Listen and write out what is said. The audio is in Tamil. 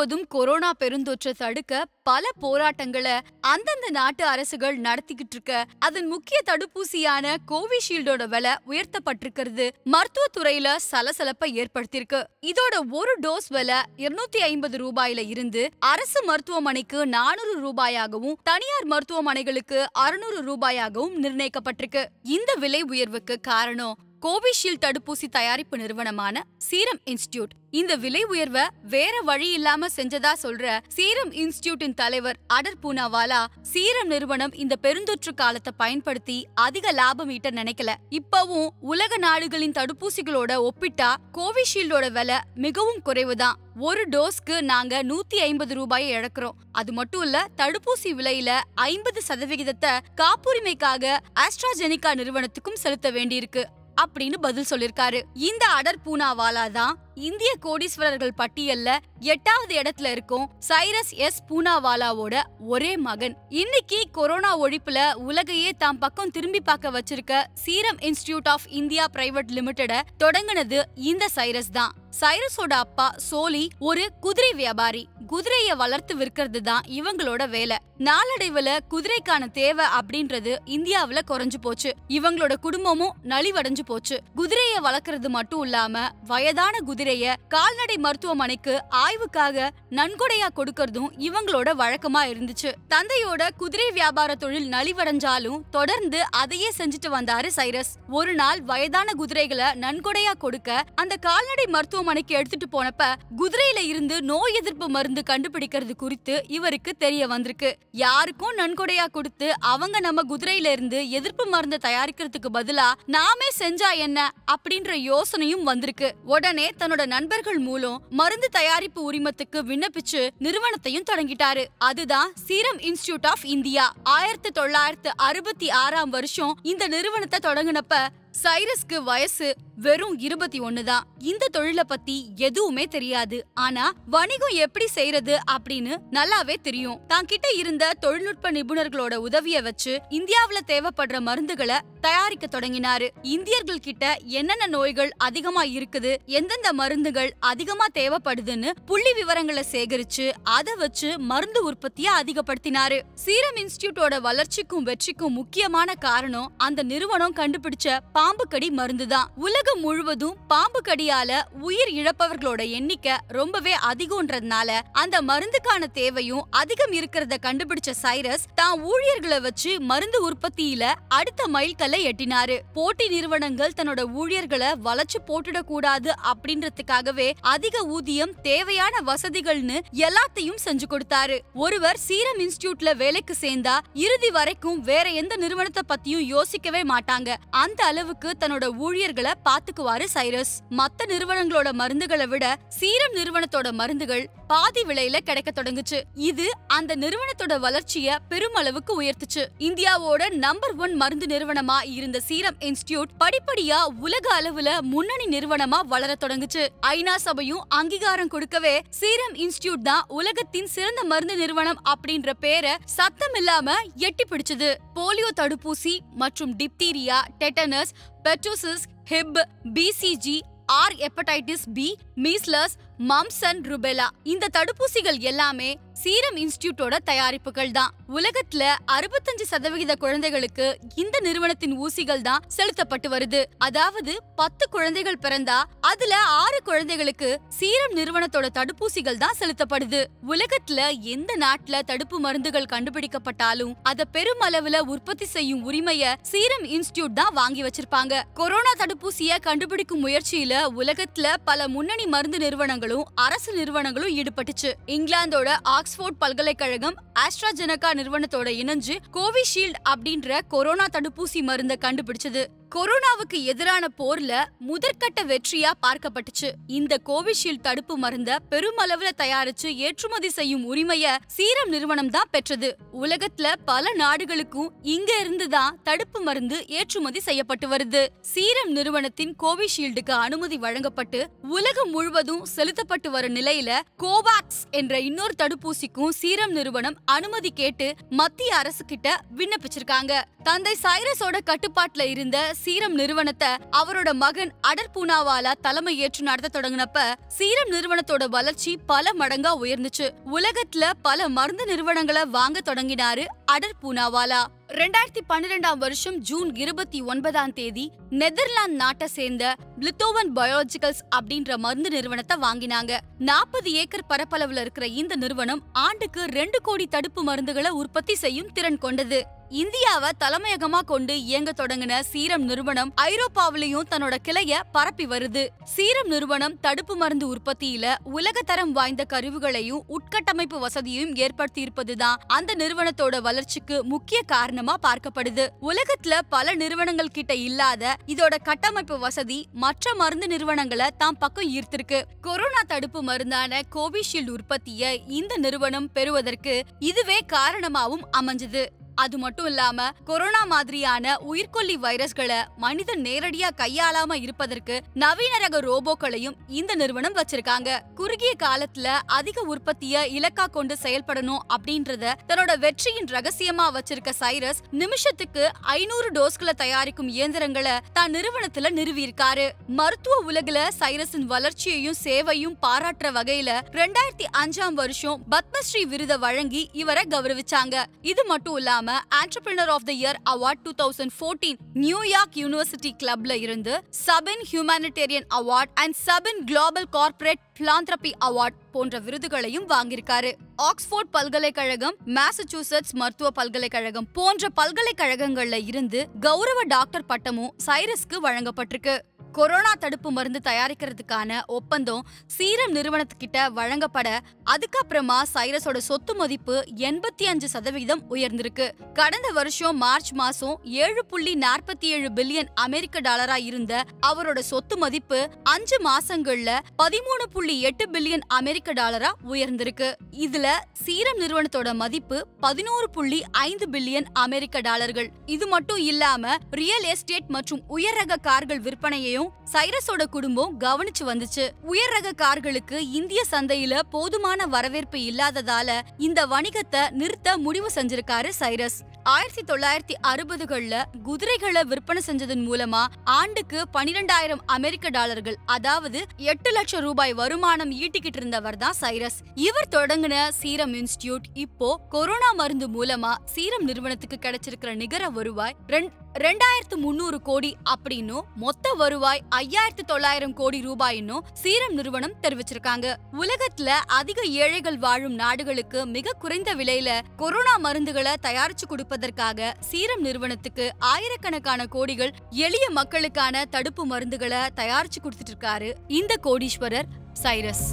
முழுவதும் கொரோனா பெருந்தொற்றை தடுக்க பல போராட்டங்களை அந்தந்த நாட்டு அரசுகள் நடத்திக்கிட்டு இருக்க அதன் முக்கிய தடுப்பூசியான கோவிஷீல்டோட விலை உயர்த்தப்பட்டிருக்கிறது மருத்துவ துறையில சலசலப்பை ஏற்படுத்தியிருக்கு இதோட ஒரு டோஸ் விலை இருநூத்தி ஐம்பது ரூபாயில இருந்து அரசு மருத்துவமனைக்கு நானூறு ரூபாயாகவும் தனியார் மருத்துவமனைகளுக்கு அறுநூறு ரூபாயாகவும் நிர்ணயிக்கப்பட்டிருக்கு இந்த விலை உயர்வுக்கு காரணம் கோவிஷீல்டு தடுப்பூசி தயாரிப்பு நிறுவனமான சீரம் இன்ஸ்டிடியூட் இந்த விலை உயர்வை வேற வழி இல்லாம செஞ்சதா சொல்ற சீரம் இன்ஸ்டிடியூட்டின் தலைவர் அடர் பூனாவாலா சீரம் நிறுவனம் இந்த பெருந்தொற்று காலத்தை பயன்படுத்தி அதிக லாபம் ஈட்ட நினைக்கல இப்பவும் உலக நாடுகளின் தடுப்பூசிகளோட ஒப்பிட்டா கோவிஷீல்டோட விலை மிகவும் குறைவுதான் ஒரு டோஸ்க்கு நாங்க நூத்தி ஐம்பது ரூபாயை இழக்கிறோம் அது மட்டும் இல்ல தடுப்பூசி விலையில ஐம்பது சதவிகிதத்தை காப்புரிமைக்காக ஆஸ்ட்ராஜெனிகா நிறுவனத்துக்கும் செலுத்த வேண்டியிருக்கு அப்படின்னு பதில் சொல்லிருக்காரு இந்த அடர் பூனாவாலா தான் இந்திய கோடீஸ்வரர்கள் பட்டியல்ல எட்டாவது இடத்துல இருக்கும் சைரஸ் எஸ் பூனாவாலாவோட ஒரே மகன் இன்னைக்கு கொரோனா ஒழிப்புல உலகையே தாம் பக்கம் திரும்பி பார்க்க வச்சிருக்க serum institute of India private limited தொடங்கினது இந்த சைரஸ் தான் சைரஸோட அப்பா சோலி ஒரு குதிரை வியாபாரி குதிரைய வளர்த்து விற்கிறது தான் இவங்களோட வேலை நாளடைவுல குதிரைக்கான தேவை அப்படின்றது இந்தியாவுல குறைஞ்சு போச்சு இவங்களோட குடும்பமும் நலிவடைஞ்சு போச்சு குதிரைய வளர்க்கறது மட்டும் இல்லாம வயதான குதிரை குதிரைய கால்நடை மருத்துவமனைக்கு ஆய்வுக்காக நன்கொடையா கொடுக்கறதும் இவங்களோட வழக்கமா இருந்துச்சு தந்தையோட குதிரை வியாபார தொழில் நலிவடைஞ்சாலும் தொடர்ந்து அதையே செஞ்சுட்டு வந்தாரு சைரஸ் ஒரு நாள் வயதான குதிரைகளை நன்கொடையா கொடுக்க அந்த கால்நடை மருத்துவமனைக்கு எடுத்துட்டு போனப்ப குதிரையில இருந்து நோய் எதிர்ப்பு மருந்து கண்டுபிடிக்கிறது குறித்து இவருக்கு தெரிய வந்திருக்கு யாருக்கும் நன்கொடையா கொடுத்து அவங்க நம்ம குதிரையில இருந்து எதிர்ப்பு மருந்து தயாரிக்கிறதுக்கு பதிலா நாமே செஞ்சா என்ன அப்படின்ற யோசனையும் வந்திருக்கு உடனே தன் தன்னோட நண்பர்கள் மூலம் மருந்து தயாரிப்பு உரிமத்துக்கு விண்ணப்பிச்சு நிறுவனத்தையும் தொடங்கிட்டாரு அதுதான் சீரம் இன்ஸ்டிடியூட் ஆஃப் இந்தியா ஆயிரத்தி தொள்ளாயிரத்து அறுபத்தி ஆறாம் வருஷம் இந்த நிறுவனத்தை தொடங்கினப்ப சைரஸ்க்கு வயசு வெறும் இருபத்தி ஒண்ணுதான் தான் இந்த தொழிலை பத்தி எதுவுமே தெரியாது ஆனா வணிகம் எப்படி செய்யறது அப்படின்னு நல்லாவே தெரியும் தான் கிட்ட இருந்த தொழில்நுட்ப நிபுணர்களோட உதவிய வச்சு இந்தியாவில தேவைப்படுற மருந்துகளை தயாரிக்க தொடங்கினாரு இந்தியர்கள் கிட்ட என்னென்ன நோய்கள் அதிகமா இருக்குது எந்தெந்த மருந்துகள் அதிகமா தேவைப்படுதுன்னு புள்ளி விவரங்களை சேகரிச்சு அதை வச்சு மருந்து உற்பத்தியை அதிகப்படுத்தினாரு சீரம் இன்ஸ்டியூட்டோட வளர்ச்சிக்கும் வெற்றிக்கும் முக்கியமான காரணம் அந்த நிறுவனம் கண்டுபிடிச்ச பாம்பு கடி மருந்து தான் உலக உலகம் முழுவதும் பாம்பு கடியால உயிர் இழப்பவர்களோட எண்ணிக்கை ரொம்பவே அதிகம்ன்றதுனால அந்த மருந்துக்கான தேவையும் அதிகம் இருக்கிறத கண்டுபிடிச்ச சைரஸ் தான் ஊழியர்களை வச்சு மருந்து உற்பத்தியில அடுத்த மைல்கல்லை எட்டினாரு போட்டி நிறுவனங்கள் தன்னோட ஊழியர்களை வளைச்சு கூடாது அப்படின்றதுக்காகவே அதிக ஊதியம் தேவையான வசதிகள்னு எல்லாத்தையும் செஞ்சு கொடுத்தாரு ஒருவர் சீரம் இன்ஸ்டியூட்ல வேலைக்கு சேர்ந்தா இறுதி வரைக்கும் வேற எந்த நிறுவனத்தை பத்தியும் யோசிக்கவே மாட்டாங்க அந்த அளவுக்கு தன்னோட ஊழியர்களை பார்த்து பாத்துக்குவாரு சைரஸ் மத்த நிறுவனங்களோட மருந்துகளை விட சீரம் நிறுவனத்தோட மருந்துகள் பாதி விலையில கிடைக்க தொடங்குச்சு இது அந்த நிறுவனத்தோட வளர்ச்சிய பெருமளவுக்கு உயர்த்துச்சு இந்தியாவோட நம்பர் ஒன் மருந்து நிறுவனமா இருந்த சீரம் இன்ஸ்டிடியூட் படிப்படியா உலக அளவுல முன்னணி நிறுவனமா வளர தொடங்குச்சு ஐநா சபையும் அங்கீகாரம் கொடுக்கவே சீரம் இன்ஸ்டிடியூட் தான் உலகத்தின் சிறந்த மருந்து நிறுவனம் அப்படின்ற பேரை சத்தம் இல்லாம எட்டி பிடிச்சது போலியோ தடுப்பூசி மற்றும் diphtheria tetanus pertussis Hib BCG or hepatitis B measles mumps and rubella இந்த தடுப்பூசிகள் எல்லாமே சீரம் இன்ஸ்டிடியூட்டோட தயாரிப்புகள் தான் உலகத்துல அறுபத்தஞ்சு சதவிகித குழந்தைகளுக்கு இந்த நிறுவனத்தின் ஊசிகள் தான் செலுத்தப்பட்டு வருது அதாவது பத்து குழந்தைகள் பிறந்தா அதுல ஆறு குழந்தைகளுக்கு சீரம் நிறுவனத்தோட தடுப்பூசிகள் தான் செலுத்தப்படுது உலகத்துல எந்த நாட்டுல தடுப்பு மருந்துகள் கண்டுபிடிக்கப்பட்டாலும் அத பெருமளவுல உற்பத்தி செய்யும் உரிமைய சீரம் இன்ஸ்டிடியூட் தான் வாங்கி வச்சிருப்பாங்க கொரோனா தடுப்பூசிய கண்டுபிடிக்கும் முயற்சியில உலகத்துல பல முன்னணி மருந்து நிறுவனங்கள் நிறுவனங்களும் அரசு நிறுவனங்களும் ஈடுபட்டுச்சு இங்கிலாந்தோட ஆக்ஸ்போர்ட் பல்கலைக்கழகம் ஆஸ்ட்ராஜெனகா நிறுவனத்தோட இணைஞ்சு கோவிஷீல்டு அப்படின்ற கொரோனா தடுப்பூசி மருந்தை கண்டுபிடிச்சது கொரோனாவுக்கு எதிரான போர்ல முதற்கட்ட வெற்றியா பார்க்கப்பட்டுச்சு இந்த கோவிஷீல்டு தடுப்பு மருந்த பெருமளவுல தயாரிச்சு ஏற்றுமதி செய்யும் உரிமைய சீரம் நிறுவனம் தான் பெற்றது உலகத்துல பல நாடுகளுக்கும் இங்க இருந்து தான் தடுப்பு மருந்து ஏற்றுமதி செய்யப்பட்டு வருது சீரம் நிறுவனத்தின் கோவிஷீல்டுக்கு அனுமதி வழங்கப்பட்டு உலகம் முழுவதும் செலுத்தப்பட்டு வரும் நிலையில கோவாக்ஸ் என்ற இன்னொரு தடுப்பூசிக்கும் சீரம் நிறுவனம் அனுமதி கேட்டு மத்திய அரசு கிட்ட விண்ணப்பிச்சிருக்காங்க தந்தை சைரஸோட கட்டுப்பாட்டுல இருந்த சீரம் நிறுவனத்தை அவரோட மகன் அடர் பூனாவாலா தலைமை ஏற்று நடத்த தொடங்கினப்ப சீரம் நிறுவனத்தோட வளர்ச்சி பல மடங்கா உயர்ந்துச்சு உலகத்துல பல மருந்து நிறுவனங்களை வாங்க தொடங்கினாரு அடர் பூனாவாலா ரெண்டாயிரத்தி பன்னிரெண்டாம் வருஷம் ஜூன் இருபத்தி ஒன்பதாம் தேதி நெதர்லாந்து நாட்டை சேர்ந்த லித்தோவன் பயாலஜிக்கல்ஸ் அப்படின்ற மருந்து நிறுவனத்தை வாங்கினாங்க நாற்பது ஏக்கர் பரப்பளவுல இருக்கிற இந்த நிறுவனம் ஆண்டுக்கு ரெண்டு கோடி தடுப்பு மருந்துகளை உற்பத்தி செய்யும் திறன் கொண்டது இந்தியாவை தலைமையகமா கொண்டு இயங்க தொடங்கின சீரம் நிறுவனம் ஐரோப்பாவிலையும் தன்னோட கிளைய பரப்பி வருது சீரம் நிறுவனம் தடுப்பு மருந்து உற்பத்தியில உலகத்தரம் வாய்ந்த கருவுகளையும் உட்கட்டமைப்பு வசதியும் ஏற்படுத்தி இருப்பதுதான் அந்த நிறுவனத்தோட வளர்ச்சிக்கு முக்கிய காரணம் உதாரணமா பார்க்கப்படுது உலகத்துல பல நிறுவனங்கள் கிட்ட இல்லாத இதோட கட்டமைப்பு வசதி மற்ற மருந்து நிறுவனங்களை தாம் பக்கம் ஈர்த்திருக்கு கொரோனா தடுப்பு மருந்தான கோவிஷீல்டு உற்பத்தியை இந்த நிறுவனம் பெறுவதற்கு இதுவே காரணமாவும் அமைஞ்சது அது மட்டும் இல்லாம கொரோனா மாதிரியான உயிர்கொல்லி வைரஸ்களை மனிதன் நேரடியா கையாளாம இருப்பதற்கு நவீன ரக ரோபோக்களையும் இந்த நிறுவனம் வச்சிருக்காங்க குறுகிய காலத்துல அதிக உற்பத்திய இலக்கா கொண்டு செயல்படணும் அப்படின்றத தன்னோட வெற்றியின் ரகசியமா வச்சிருக்க சைரஸ் நிமிஷத்துக்கு ஐநூறு டோஸ்களை தயாரிக்கும் இயந்திரங்களை தான் நிறுவனத்துல நிறுவியிருக்காரு மருத்துவ உலகில சைரஸின் வளர்ச்சியையும் சேவையும் பாராட்டுற வகையில ரெண்டாயிரத்தி அஞ்சாம் வருஷம் பத்மஸ்ரீ விருதை வழங்கி இவரை கௌரவிச்சாங்க இது மட்டும் இல்லாம இல்லாம entrepreneur of the year award two thousand fourteen New York university கிளப்ல இருந்து Sabin humanitarian award and Sabin global corporate பிலாந்திரபி award போன்ற விருதுகளையும் வாங்கியிருக்காரு ஆக்ஸ்போர்ட் பல்கலைக்கழகம் மேசச்சூசட்ஸ் மருத்துவ பல்கலைக்கழகம் போன்ற பல்கலைக்கழகங்கள்ல இருந்து கௌரவ டாக்டர் பட்டமும் சைரஸ்க்கு வழங்கப்பட்டிருக்கு கொரோனா தடுப்பு மருந்து தயாரிக்கிறதுக்கான ஒப்பந்தம் சீரம் நிறுவனத்துக்கிட்ட வழங்கப்பட அதுக்கப்புறமா சைரஸோட சொத்து மதிப்பு எண்பத்தி அஞ்சு சதவிகிதம் உயர்ந்திருக்கு கடந்த வருஷம் மார்ச் மாசம் ஏழு புள்ளி நாற்பத்தி ஏழு பில்லியன் அமெரிக்க டாலரா இருந்த அவரோட சொத்து மதிப்பு அஞ்சு மாசங்கள்ல பதிமூணு புள்ளி எட்டு பில்லியன் அமெரிக்க டாலரா உயர்ந்திருக்கு இதுல சீரம் நிறுவனத்தோட மதிப்பு பதினோரு புள்ளி ஐந்து பில்லியன் அமெரிக்க டாலர்கள் இது மட்டும் இல்லாம ரியல் எஸ்டேட் மற்றும் உயர் ரக கார்கள் விற்பனையையும் வரையும் சைரஸோட குடும்பம் கவனிச்சு வந்துச்சு உயர் ரக கார்களுக்கு இந்திய சந்தையில போதுமான வரவேற்பு இல்லாததால இந்த வணிகத்தை நிறுத்த முடிவு செஞ்சிருக்காரு சைரஸ் ஆயிரத்தி தொள்ளாயிரத்தி அறுபதுகள்ல குதிரைகளை விற்பனை செஞ்சதன் மூலமா ஆண்டுக்கு பனிரெண்டாயிரம் அமெரிக்க டாலர்கள் அதாவது எட்டு லட்சம் ரூபாய் வருமானம் ஈட்டிக்கிட்டு இருந்தவர் தான் சைரஸ் இவர் தொடங்கின சீரம் இன்ஸ்டிடியூட் இப்போ கொரோனா மருந்து மூலமா சீரம் நிறுவனத்துக்கு கிடைச்சிருக்கிற நிகர வருவாய் ரெண்டு ரெண்டாயிரத்து முன்னூறு கோடி அப்படின்னும் மொத்த வருவாய் ஐயாயிரத்து தொள்ளாயிரம் கோடி ரூபாயின்னும் சீரம் நிறுவனம் தெரிவிச்சிருக்காங்க உலகத்துல அதிக ஏழைகள் வாழும் நாடுகளுக்கு மிக குறைந்த விலையில கொரோனா மருந்துகளை தயாரிச்சு கொடுப்பதற்காக சீரம் நிறுவனத்துக்கு ஆயிரக்கணக்கான கோடிகள் எளிய மக்களுக்கான தடுப்பு மருந்துகளை தயாரிச்சு கொடுத்துட்டு இருக்காரு இந்த கோடீஸ்வரர் சைரஸ்